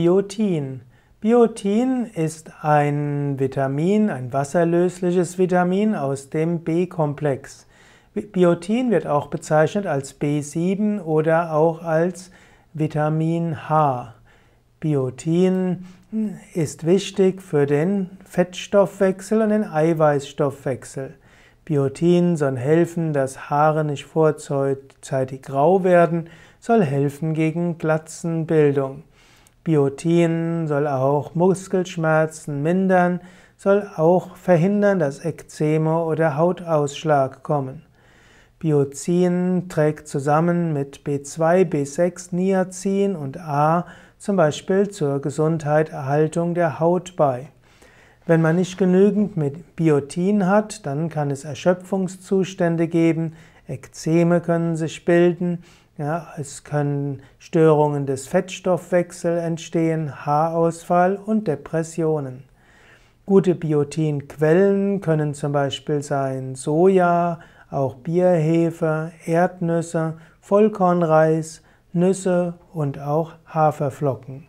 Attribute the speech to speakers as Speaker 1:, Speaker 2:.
Speaker 1: Biotin. Biotin ist ein Vitamin, ein wasserlösliches Vitamin aus dem B-Komplex. Biotin wird auch bezeichnet als B7 oder auch als Vitamin H. Biotin ist wichtig für den Fettstoffwechsel und den Eiweißstoffwechsel. Biotin soll helfen, dass Haare nicht vorzeitig grau werden, soll helfen gegen Glatzenbildung. Biotin soll auch Muskelschmerzen mindern, soll auch verhindern, dass Ekzeme oder Hautausschlag kommen. Biozin trägt zusammen mit B2, B6, Niacin und A zum Beispiel zur Gesundheit, Erhaltung der Haut bei. Wenn man nicht genügend mit Biotin hat, dann kann es Erschöpfungszustände geben, Ekzeme können sich bilden, ja, es können Störungen des Fettstoffwechsels entstehen, Haarausfall und Depressionen. Gute Biotinquellen können zum Beispiel sein Soja, auch Bierhefe, Erdnüsse, Vollkornreis, Nüsse und auch Haferflocken.